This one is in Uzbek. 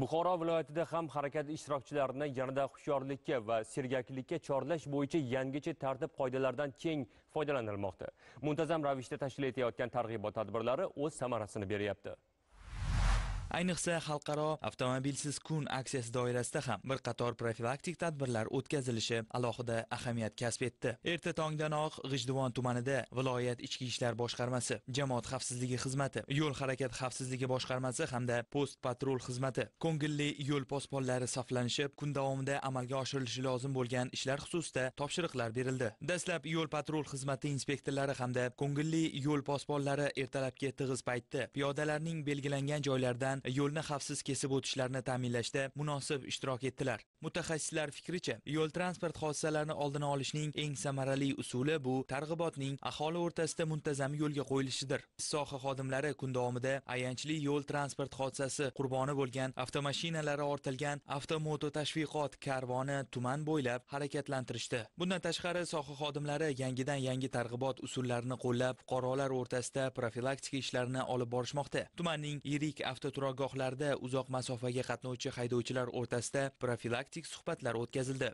buxoro viloyatida ham harakat ishtirokchilarini yanada hushyorlikka va sergaklikka chorlash bo'yicha yangicha tartib qoidalardan keng foydalanilmoqda muntazam ravishda tashkil etayotgan targ'ibot tadbirlari o'z samarasini beryapti ayniqsa xalqaro avtomobilsiz kun aksiyasi doirasida ham bir qator profilaktik tadbirlar o'tkazilishi alohida ahamiyat kasb etdi erta tongdanoq g'ijduvon tumanida viloyat ichki ishlar boshqarmasi jamoat xavfsizligi xizmati yo'l harakati xavfsizligi boshqarmasi hamda post patrul xizmati ko'ngilli yo'l posbonlari saflanishib kun davomida amalga oshirilishi lozim bo'lgan ishlar xususida topshiriqlar berildi dastlab yo'l patrul xizmati inspektorlari hamda ko'ngilli yo'l posbonlari ertalabki tig'iz paytda piyodalarning belgilangan joylardan bilan yo'lni xavfsiz kesib o'tishlarini ta'minlashda munosib ishtirok etdilar mutaxassislar fikricha yo'l transport hodisalarini oldini olishning eng samarali usuli bu targ'ibotning aholi o'rtasida muntazam yo'lga qo'yilishidir soha xodimlari kun davomida ayanchli yo'l transport hodisasi qurboni bo'lgan avtomashinalari ortilgan avtomoto tashviqot karvoni tuman bo'ylab harakatlantirishdi bundan tashqari soha xodimlari yangidan yangi targ'ibot usullarini qo'llab fuqarolar o'rtasida profilaktika ishlarini olib borishmoqda tumanning yirik avtoturargoh qarorgohlarda uzoq masofaga qatnovchi haydovchilar o'rtasida profilaktik suhbatlar o'tkazildi